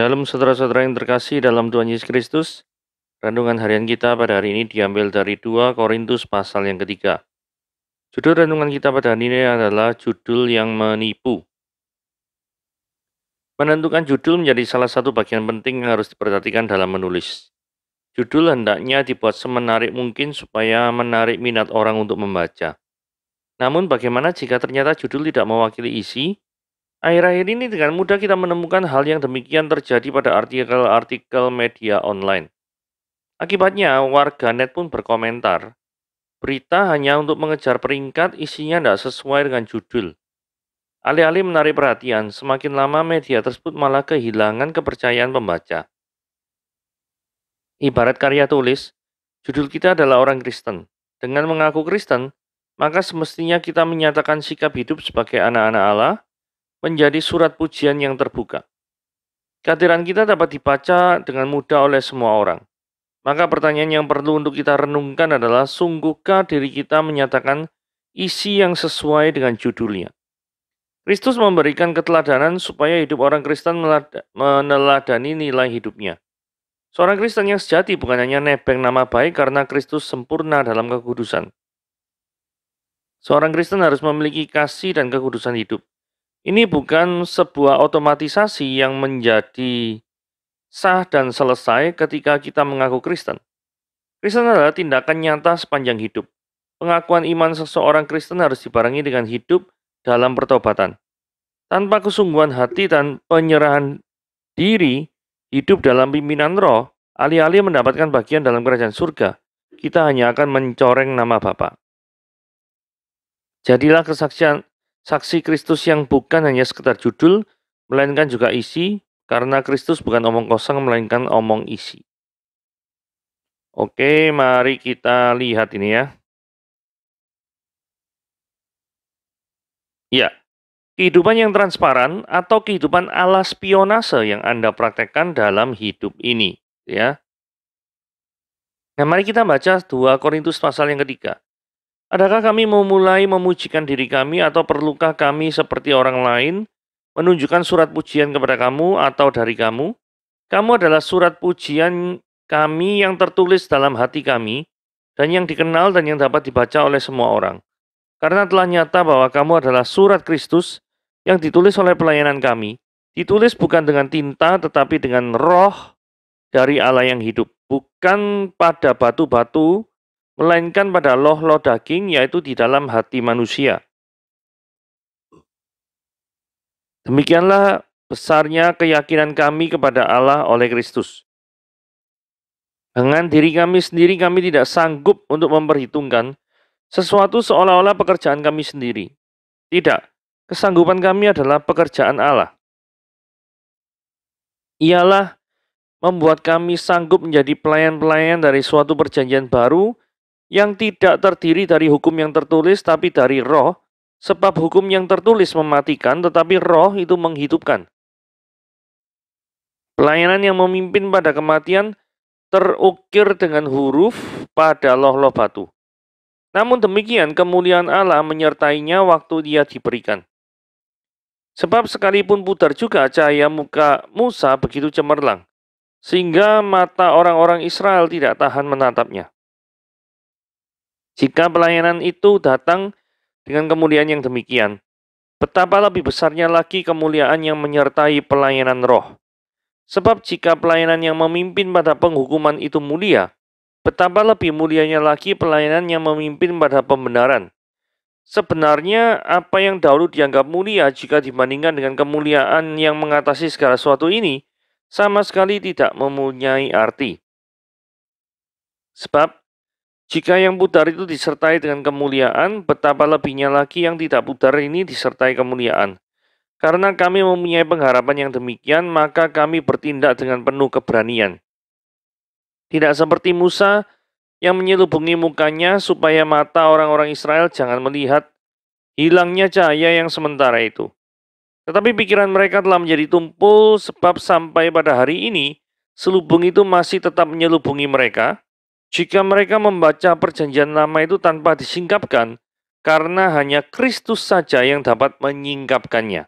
Shalom saudara-saudara yang terkasih dalam Tuhan Yesus Kristus. Renungan harian kita pada hari ini diambil dari 2 Korintus pasal yang ketiga. Judul renungan kita pada hari ini adalah judul yang menipu. Menentukan judul menjadi salah satu bagian penting yang harus diperhatikan dalam menulis. Judul hendaknya dibuat semenarik mungkin supaya menarik minat orang untuk membaca. Namun bagaimana jika ternyata judul tidak mewakili isi Akhir-akhir ini dengan mudah kita menemukan hal yang demikian terjadi pada artikel-artikel media online. Akibatnya, warga net pun berkomentar, berita hanya untuk mengejar peringkat isinya tidak sesuai dengan judul. Alih-alih menarik perhatian, semakin lama media tersebut malah kehilangan kepercayaan pembaca. Ibarat karya tulis, judul kita adalah orang Kristen. Dengan mengaku Kristen, maka semestinya kita menyatakan sikap hidup sebagai anak-anak Allah, menjadi surat pujian yang terbuka. Kehadiran kita dapat dibaca dengan mudah oleh semua orang. Maka pertanyaan yang perlu untuk kita renungkan adalah sungguhkah diri kita menyatakan isi yang sesuai dengan judulnya. Kristus memberikan keteladanan supaya hidup orang Kristen meneladani nilai hidupnya. Seorang Kristen yang sejati bukan hanya nebeng nama baik karena Kristus sempurna dalam kekudusan. Seorang Kristen harus memiliki kasih dan kekudusan hidup. Ini bukan sebuah otomatisasi yang menjadi sah dan selesai ketika kita mengaku Kristen. Kristen adalah tindakan nyata sepanjang hidup. Pengakuan iman seseorang Kristen harus dibarengi dengan hidup dalam pertobatan. Tanpa kesungguhan hati dan penyerahan diri, hidup dalam pimpinan roh, alih-alih mendapatkan bagian dalam kerajaan surga, kita hanya akan mencoreng nama Bapa. Jadilah kesaksian Saksi Kristus yang bukan hanya sekedar judul, melainkan juga isi, karena Kristus bukan omong kosong, melainkan omong isi. Oke, mari kita lihat ini ya. Ya, kehidupan yang transparan atau kehidupan ala spionase yang Anda praktekkan dalam hidup ini, ya. Nah, mari kita baca 2 Korintus pasal yang ketiga. Adakah kami memulai memujikan diri kami atau perlukah kami seperti orang lain menunjukkan surat pujian kepada kamu atau dari kamu? Kamu adalah surat pujian kami yang tertulis dalam hati kami dan yang dikenal dan yang dapat dibaca oleh semua orang. Karena telah nyata bahwa kamu adalah surat Kristus yang ditulis oleh pelayanan kami, ditulis bukan dengan tinta tetapi dengan roh dari Allah yang hidup, bukan pada batu-batu melainkan pada loh-loh daging yaitu di dalam hati manusia. Demikianlah besarnya keyakinan kami kepada Allah oleh Kristus. Dengan diri kami sendiri kami tidak sanggup untuk memperhitungkan sesuatu seolah-olah pekerjaan kami sendiri. Tidak, kesanggupan kami adalah pekerjaan Allah. Ialah membuat kami sanggup menjadi pelayan-pelayan dari suatu perjanjian baru yang tidak terdiri dari hukum yang tertulis tapi dari roh, sebab hukum yang tertulis mematikan tetapi roh itu menghidupkan. Pelayanan yang memimpin pada kematian terukir dengan huruf pada loh-loh batu. Namun demikian kemuliaan Allah menyertainya waktu dia diberikan. Sebab sekalipun putar juga cahaya muka Musa begitu cemerlang, sehingga mata orang-orang Israel tidak tahan menatapnya. Jika pelayanan itu datang dengan kemuliaan yang demikian, betapa lebih besarnya lagi kemuliaan yang menyertai pelayanan roh. Sebab jika pelayanan yang memimpin pada penghukuman itu mulia, betapa lebih mulianya lagi pelayanan yang memimpin pada pembenaran. Sebenarnya apa yang dahulu dianggap mulia jika dibandingkan dengan kemuliaan yang mengatasi segala sesuatu ini sama sekali tidak mempunyai arti. Sebab jika yang pudar itu disertai dengan kemuliaan, betapa lebihnya lagi yang tidak pudar ini disertai kemuliaan. Karena kami mempunyai pengharapan yang demikian, maka kami bertindak dengan penuh keberanian. Tidak seperti Musa yang menyelubungi mukanya supaya mata orang-orang Israel jangan melihat hilangnya cahaya yang sementara itu. Tetapi pikiran mereka telah menjadi tumpul sebab sampai pada hari ini selubung itu masih tetap menyelubungi mereka jika mereka membaca perjanjian lama itu tanpa disingkapkan, karena hanya Kristus saja yang dapat menyingkapkannya.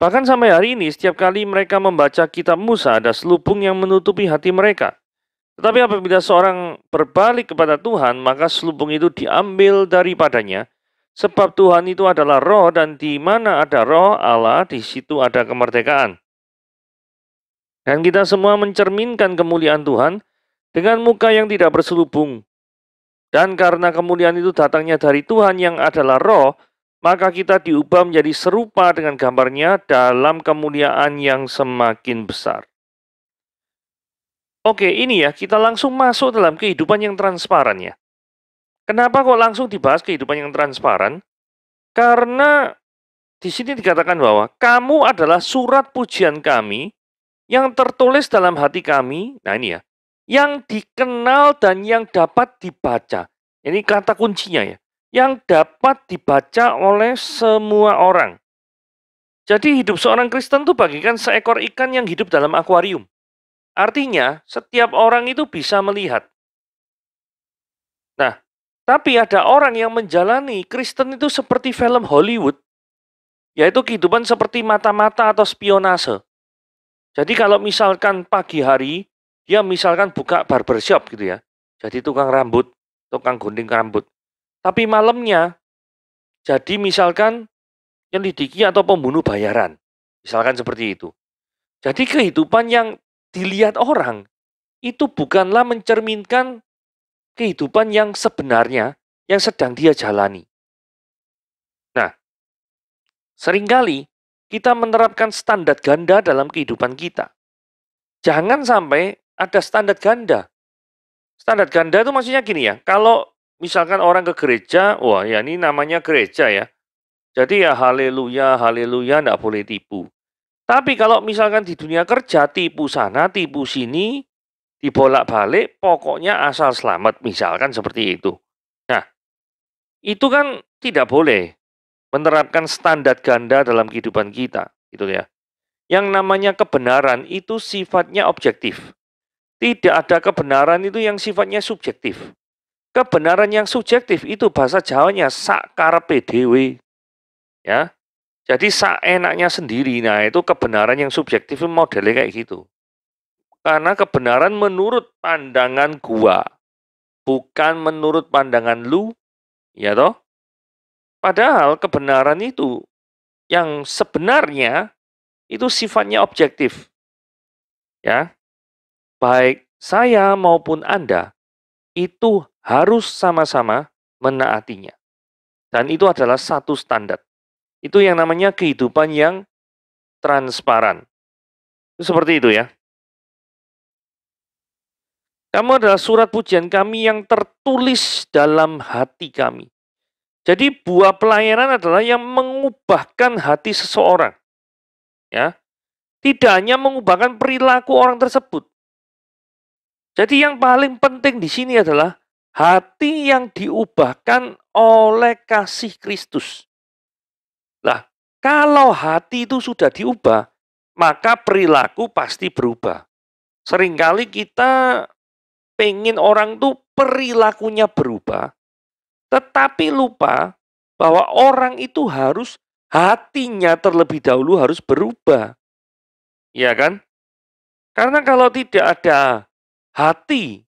Bahkan sampai hari ini, setiap kali mereka membaca kitab Musa, ada selubung yang menutupi hati mereka. Tetapi apabila seorang berbalik kepada Tuhan, maka selubung itu diambil daripadanya, sebab Tuhan itu adalah roh dan di mana ada roh Allah, di situ ada kemerdekaan. Dan kita semua mencerminkan kemuliaan Tuhan, dengan muka yang tidak berselubung. Dan karena kemuliaan itu datangnya dari Tuhan yang adalah roh, maka kita diubah menjadi serupa dengan gambarnya dalam kemuliaan yang semakin besar. Oke, ini ya, kita langsung masuk dalam kehidupan yang transparan ya. Kenapa kok langsung dibahas kehidupan yang transparan? Karena di sini dikatakan bahwa kamu adalah surat pujian kami yang tertulis dalam hati kami. Nah ini ya, yang dikenal dan yang dapat dibaca. Ini kata kuncinya ya. Yang dapat dibaca oleh semua orang. Jadi hidup seorang Kristen itu bagikan seekor ikan yang hidup dalam akuarium. Artinya, setiap orang itu bisa melihat. Nah, tapi ada orang yang menjalani Kristen itu seperti film Hollywood, yaitu kehidupan seperti mata-mata atau spionase. Jadi kalau misalkan pagi hari dia ya, misalkan buka barbershop gitu ya. Jadi tukang rambut, tukang gunting rambut. Tapi malamnya jadi misalkan yang nyelidiki atau pembunuh bayaran. Misalkan seperti itu. Jadi kehidupan yang dilihat orang itu bukanlah mencerminkan kehidupan yang sebenarnya yang sedang dia jalani. Nah, seringkali kita menerapkan standar ganda dalam kehidupan kita. Jangan sampai ada standar ganda. Standar ganda itu maksudnya gini ya, kalau misalkan orang ke gereja, wah ya ini namanya gereja ya. Jadi ya haleluya, haleluya, tidak boleh tipu. Tapi kalau misalkan di dunia kerja, tipu sana, tipu sini, dibolak-balik, pokoknya asal selamat, misalkan seperti itu. Nah, itu kan tidak boleh menerapkan standar ganda dalam kehidupan kita, gitu ya. Yang namanya kebenaran itu sifatnya objektif. Tidak ada kebenaran itu yang sifatnya subjektif. Kebenaran yang subjektif itu bahasa Jawanya sakarpe dewe. Ya. Jadi sak enaknya sendiri. Nah, itu kebenaran yang subjektif modelnya kayak gitu. Karena kebenaran menurut pandangan gua, bukan menurut pandangan lu, ya toh? Padahal kebenaran itu yang sebenarnya itu sifatnya objektif. Ya, baik saya maupun Anda, itu harus sama-sama menaatinya. Dan itu adalah satu standar. Itu yang namanya kehidupan yang transparan. Itu seperti itu ya. Kamu adalah surat pujian kami yang tertulis dalam hati kami. Jadi buah pelayanan adalah yang mengubahkan hati seseorang. Ya. Tidak hanya mengubahkan perilaku orang tersebut, jadi yang paling penting di sini adalah hati yang diubahkan oleh kasih Kristus. Lah, kalau hati itu sudah diubah, maka perilaku pasti berubah. Seringkali kita pengen orang tuh perilakunya berubah, tetapi lupa bahwa orang itu harus hatinya terlebih dahulu harus berubah. Ya kan? Karena kalau tidak ada hati,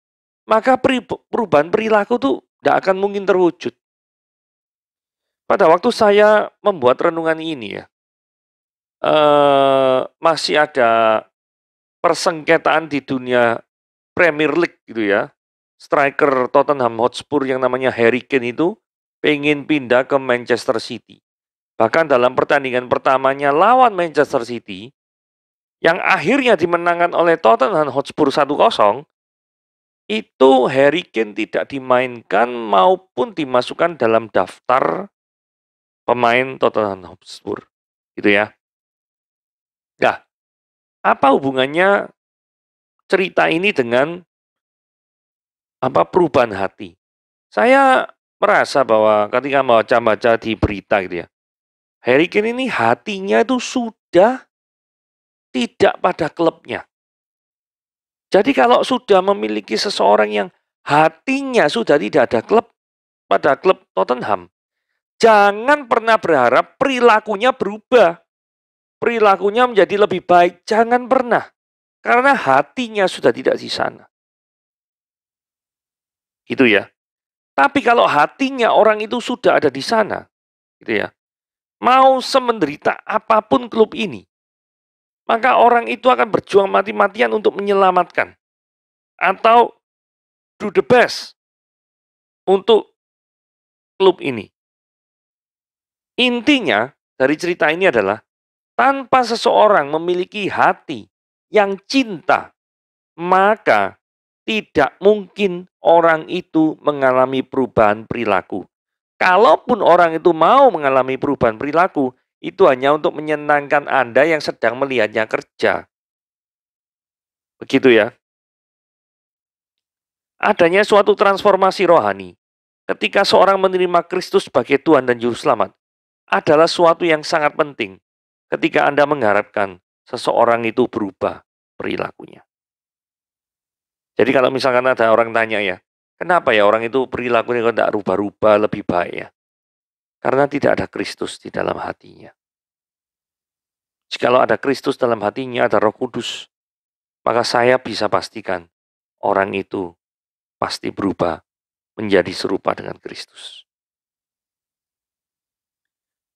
maka perubahan perilaku itu tidak akan mungkin terwujud. Pada waktu saya membuat renungan ini ya, eh, masih ada persengketaan di dunia Premier League gitu ya. Striker Tottenham Hotspur yang namanya Harry Kane itu pengen pindah ke Manchester City. Bahkan dalam pertandingan pertamanya lawan Manchester City, yang akhirnya dimenangkan oleh Tottenham Hotspur 1-0, itu Harry Kane tidak dimainkan maupun dimasukkan dalam daftar pemain Tottenham Hotspur. Gitu ya. Nah, apa hubungannya cerita ini dengan apa perubahan hati? Saya merasa bahwa ketika baca-baca di berita gitu ya, Harry Kane ini hatinya itu sudah tidak pada klubnya. Jadi kalau sudah memiliki seseorang yang hatinya sudah tidak ada klub pada klub Tottenham, jangan pernah berharap perilakunya berubah. Perilakunya menjadi lebih baik, jangan pernah. Karena hatinya sudah tidak di sana. Itu ya. Tapi kalau hatinya orang itu sudah ada di sana, gitu ya. Mau semenderita apapun klub ini, maka orang itu akan berjuang mati-matian untuk menyelamatkan. Atau do the best untuk klub ini. Intinya dari cerita ini adalah tanpa seseorang memiliki hati yang cinta, maka tidak mungkin orang itu mengalami perubahan perilaku. Kalaupun orang itu mau mengalami perubahan perilaku, itu hanya untuk menyenangkan Anda yang sedang melihatnya kerja. Begitu ya. Adanya suatu transformasi rohani ketika seorang menerima Kristus sebagai Tuhan dan Juru Selamat adalah suatu yang sangat penting ketika Anda mengharapkan seseorang itu berubah perilakunya. Jadi kalau misalkan ada orang tanya ya, kenapa ya orang itu perilakunya kok tidak rubah-rubah lebih baik ya? Karena tidak ada Kristus di dalam hatinya. Jikalau ada Kristus dalam hatinya, ada roh kudus, maka saya bisa pastikan orang itu pasti berubah menjadi serupa dengan Kristus.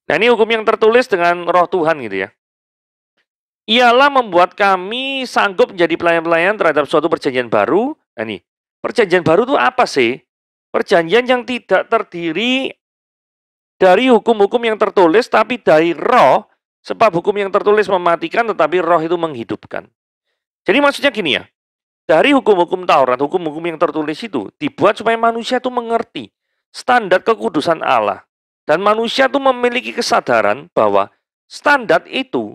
Nah ini hukum yang tertulis dengan roh Tuhan gitu ya. Ialah membuat kami sanggup menjadi pelayan-pelayan terhadap suatu perjanjian baru. Nah ini, perjanjian baru itu apa sih? Perjanjian yang tidak terdiri dari hukum-hukum yang tertulis, tapi dari roh, sebab hukum yang tertulis mematikan, tetapi roh itu menghidupkan. Jadi maksudnya gini ya, dari hukum-hukum Taurat, hukum-hukum yang tertulis itu dibuat supaya manusia itu mengerti standar kekudusan Allah. Dan manusia itu memiliki kesadaran bahwa standar itu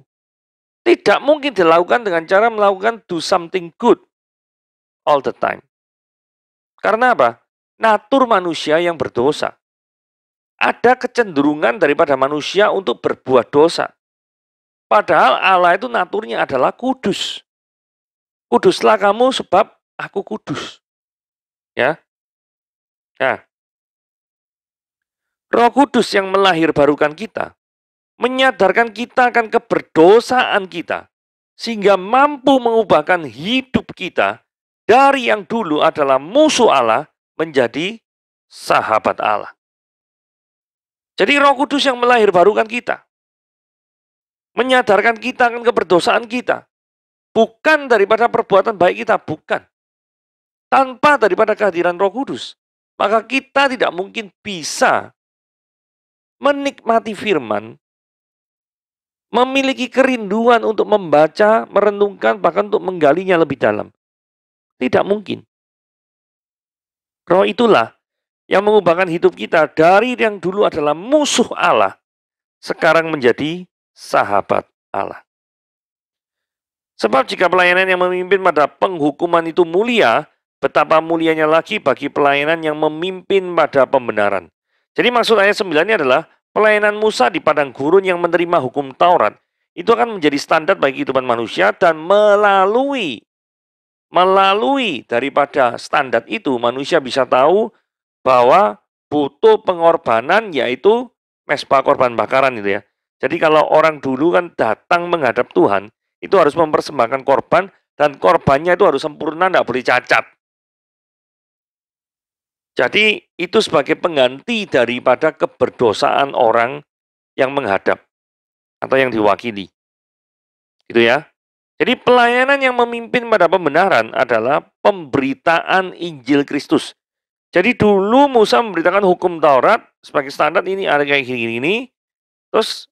tidak mungkin dilakukan dengan cara melakukan do something good all the time. Karena apa? Natur manusia yang berdosa ada kecenderungan daripada manusia untuk berbuat dosa. Padahal Allah itu naturnya adalah kudus. Kuduslah kamu sebab aku kudus. Ya. Ya. Roh Kudus yang melahir barukan kita, menyadarkan kita akan keberdosaan kita, sehingga mampu mengubahkan hidup kita dari yang dulu adalah musuh Allah menjadi sahabat Allah. Jadi roh kudus yang melahir kita. Menyadarkan kita akan keberdosaan kita. Bukan daripada perbuatan baik kita, bukan. Tanpa daripada kehadiran roh kudus. Maka kita tidak mungkin bisa menikmati firman, memiliki kerinduan untuk membaca, merenungkan, bahkan untuk menggalinya lebih dalam. Tidak mungkin. Roh itulah yang mengubahkan hidup kita dari yang dulu adalah musuh Allah, sekarang menjadi sahabat Allah. Sebab jika pelayanan yang memimpin pada penghukuman itu mulia, betapa mulianya lagi bagi pelayanan yang memimpin pada pembenaran. Jadi maksud ayat 9 ini adalah pelayanan Musa di padang gurun yang menerima hukum Taurat itu akan menjadi standar bagi kehidupan manusia dan melalui melalui daripada standar itu manusia bisa tahu bahwa butuh pengorbanan yaitu mesbah korban bakaran itu ya. Jadi kalau orang dulu kan datang menghadap Tuhan, itu harus mempersembahkan korban dan korbannya itu harus sempurna, tidak boleh cacat. Jadi itu sebagai pengganti daripada keberdosaan orang yang menghadap atau yang diwakili. Gitu ya. Jadi pelayanan yang memimpin pada pembenaran adalah pemberitaan Injil Kristus jadi dulu Musa memberitakan hukum Taurat sebagai standar ini ada kayak gini, gini. Terus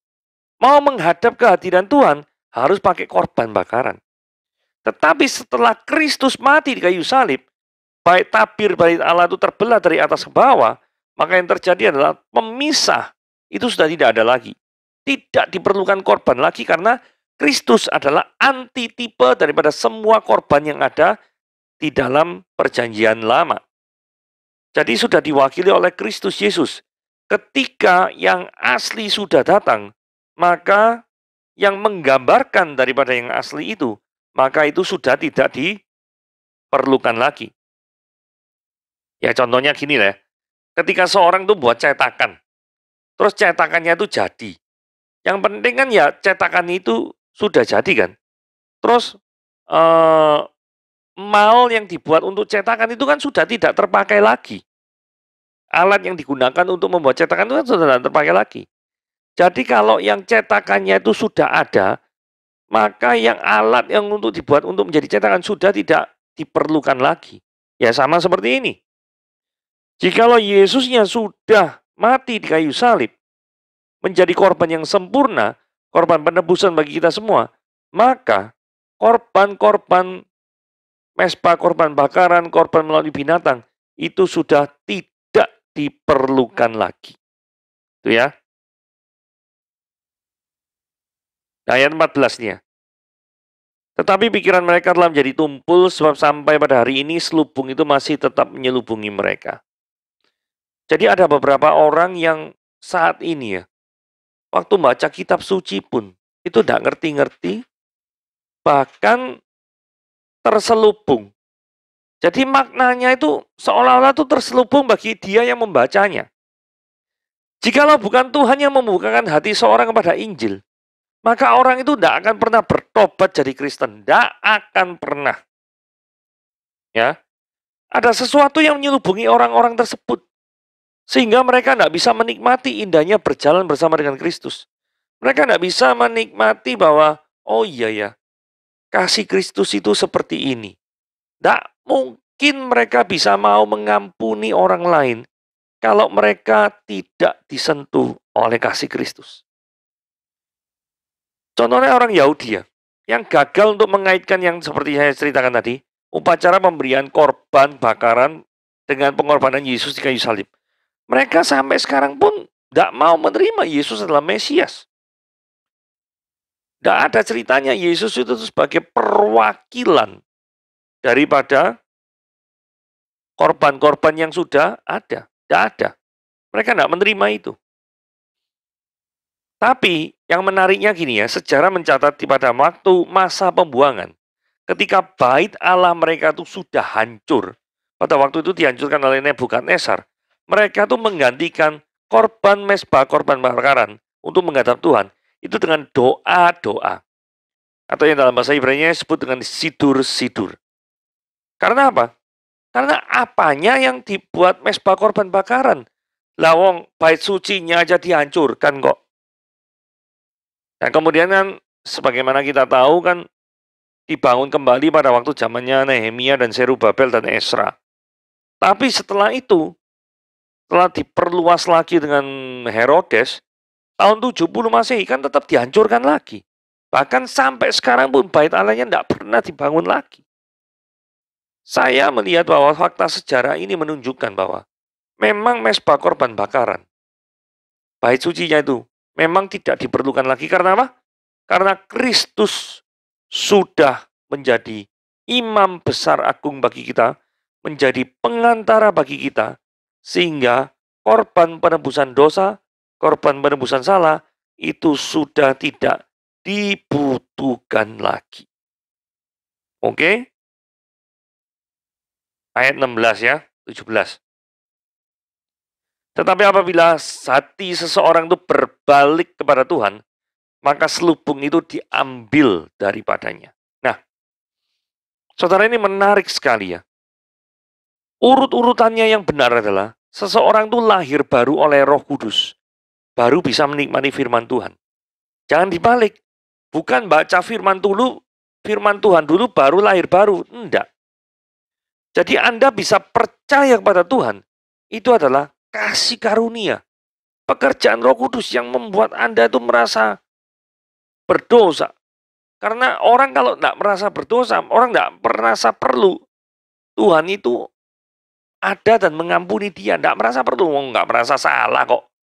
mau menghadap dan Tuhan harus pakai korban bakaran. Tetapi setelah Kristus mati di kayu salib, baik tabir bait Allah itu terbelah dari atas ke bawah, maka yang terjadi adalah pemisah itu sudah tidak ada lagi. Tidak diperlukan korban lagi karena Kristus adalah tipe daripada semua korban yang ada di dalam perjanjian lama. Jadi sudah diwakili oleh Kristus Yesus. Ketika yang asli sudah datang, maka yang menggambarkan daripada yang asli itu, maka itu sudah tidak diperlukan lagi. Ya contohnya gini lah, ya. ketika seorang tuh buat cetakan, terus cetakannya itu jadi. Yang penting kan ya cetakan itu sudah jadi kan. Terus eh, mal yang dibuat untuk cetakan itu kan sudah tidak terpakai lagi. Alat yang digunakan untuk membuat cetakan itu kan sudah tidak terpakai lagi. Jadi kalau yang cetakannya itu sudah ada, maka yang alat yang untuk dibuat untuk menjadi cetakan sudah tidak diperlukan lagi. Ya sama seperti ini. Jikalau Yesusnya sudah mati di kayu salib, menjadi korban yang sempurna, korban penebusan bagi kita semua, maka korban-korban mespa, korban bakaran, korban melalui binatang, itu sudah tidak diperlukan lagi. Itu ya. Ayat 14 nya. Tetapi pikiran mereka telah menjadi tumpul sebab sampai pada hari ini selubung itu masih tetap menyelubungi mereka. Jadi ada beberapa orang yang saat ini ya, waktu baca kitab suci pun, itu tidak ngerti-ngerti, bahkan terselubung. Jadi maknanya itu seolah-olah itu terselubung bagi dia yang membacanya. Jikalau bukan Tuhan yang membukakan hati seorang kepada Injil, maka orang itu tidak akan pernah bertobat jadi Kristen. Tidak akan pernah. Ya, Ada sesuatu yang menyelubungi orang-orang tersebut. Sehingga mereka tidak bisa menikmati indahnya berjalan bersama dengan Kristus. Mereka tidak bisa menikmati bahwa, oh iya ya, kasih Kristus itu seperti ini. Tidak mungkin mereka bisa mau mengampuni orang lain kalau mereka tidak disentuh oleh kasih Kristus. Contohnya orang Yahudi ya, yang gagal untuk mengaitkan yang seperti saya ceritakan tadi, upacara pemberian korban bakaran dengan pengorbanan Yesus di kayu salib. Mereka sampai sekarang pun tidak mau menerima Yesus adalah Mesias. Tidak ada ceritanya Yesus itu sebagai perwakilan daripada korban-korban yang sudah ada. Tidak ada. Mereka tidak menerima itu. Tapi yang menariknya gini ya, sejarah mencatat pada waktu masa pembuangan, ketika bait Allah mereka itu sudah hancur, pada waktu itu dihancurkan oleh Nebukadnezar, mereka itu menggantikan korban mesbah, korban bakaran untuk menghadap Tuhan itu dengan doa-doa. Atau yang dalam bahasa Ibrani disebut dengan sidur-sidur. Karena apa? Karena apanya yang dibuat mesbah korban bakaran? Lawong bait sucinya aja dihancurkan kok. Dan kemudian kan sebagaimana kita tahu kan dibangun kembali pada waktu zamannya Nehemia dan Serubabel dan Esra. Tapi setelah itu, telah diperluas lagi dengan Herodes, tahun 70 Masehi kan tetap dihancurkan lagi. Bahkan sampai sekarang pun bait Allahnya tidak pernah dibangun lagi. Saya melihat bahwa fakta sejarah ini menunjukkan bahwa memang mesbah korban bakaran. Bait sucinya itu memang tidak diperlukan lagi karena apa? Karena Kristus sudah menjadi imam besar agung bagi kita, menjadi pengantara bagi kita, sehingga korban penebusan dosa korban penebusan salah itu sudah tidak dibutuhkan lagi. Oke? Okay? Ayat 16 ya, 17. Tetapi apabila hati seseorang itu berbalik kepada Tuhan, maka selubung itu diambil daripadanya. Nah, saudara ini menarik sekali ya. Urut-urutannya yang benar adalah seseorang itu lahir baru oleh Roh Kudus baru bisa menikmati firman Tuhan. Jangan dibalik. Bukan baca firman dulu, firman Tuhan dulu baru lahir baru. Tidak. Jadi Anda bisa percaya kepada Tuhan. Itu adalah kasih karunia. Pekerjaan roh kudus yang membuat Anda itu merasa berdosa. Karena orang kalau tidak merasa berdosa, orang tidak merasa perlu. Tuhan itu ada dan mengampuni dia. Tidak merasa perlu, nggak merasa salah kok.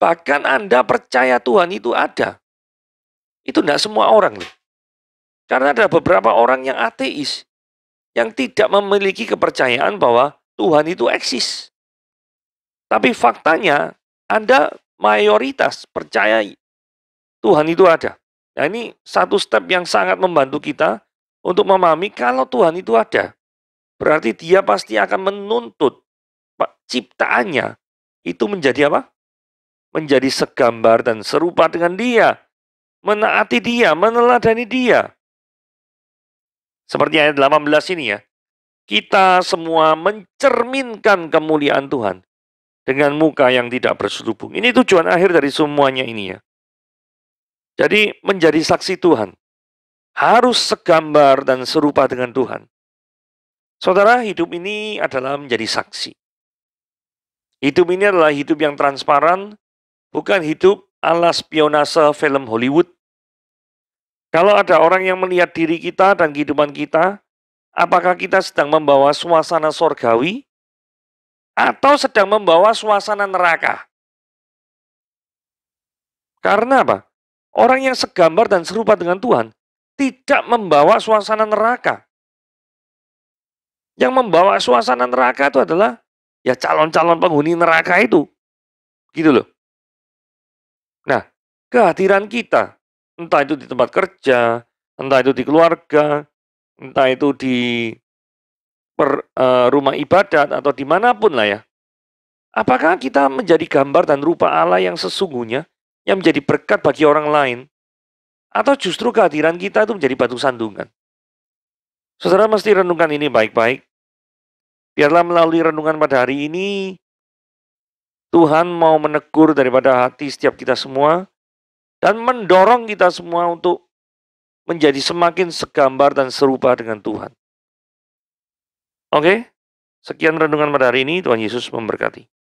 Bahkan Anda percaya Tuhan itu ada. Itu tidak semua orang loh. Karena ada beberapa orang yang ateis yang tidak memiliki kepercayaan bahwa Tuhan itu eksis. Tapi faktanya Anda mayoritas percaya Tuhan itu ada. Nah ini satu step yang sangat membantu kita untuk memahami kalau Tuhan itu ada. Berarti dia pasti akan menuntut ciptaannya itu menjadi apa? menjadi segambar dan serupa dengan dia, menaati dia, meneladani dia. Seperti ayat 18 ini ya, kita semua mencerminkan kemuliaan Tuhan dengan muka yang tidak berselubung. Ini tujuan akhir dari semuanya ini ya. Jadi menjadi saksi Tuhan. Harus segambar dan serupa dengan Tuhan. Saudara, hidup ini adalah menjadi saksi. Hidup ini adalah hidup yang transparan, bukan hidup ala spionase film Hollywood. Kalau ada orang yang melihat diri kita dan kehidupan kita, apakah kita sedang membawa suasana sorgawi atau sedang membawa suasana neraka? Karena apa? Orang yang segambar dan serupa dengan Tuhan tidak membawa suasana neraka. Yang membawa suasana neraka itu adalah ya calon-calon penghuni neraka itu. Gitu loh kehadiran kita. Entah itu di tempat kerja, entah itu di keluarga, entah itu di per, uh, rumah ibadat atau dimanapun lah ya. Apakah kita menjadi gambar dan rupa Allah yang sesungguhnya yang menjadi berkat bagi orang lain? Atau justru kehadiran kita itu menjadi batu sandungan? Saudara mesti renungkan ini baik-baik. Biarlah melalui renungan pada hari ini, Tuhan mau menegur daripada hati setiap kita semua dan mendorong kita semua untuk menjadi semakin segambar dan serupa dengan Tuhan. Oke, sekian renungan pada hari ini. Tuhan Yesus memberkati.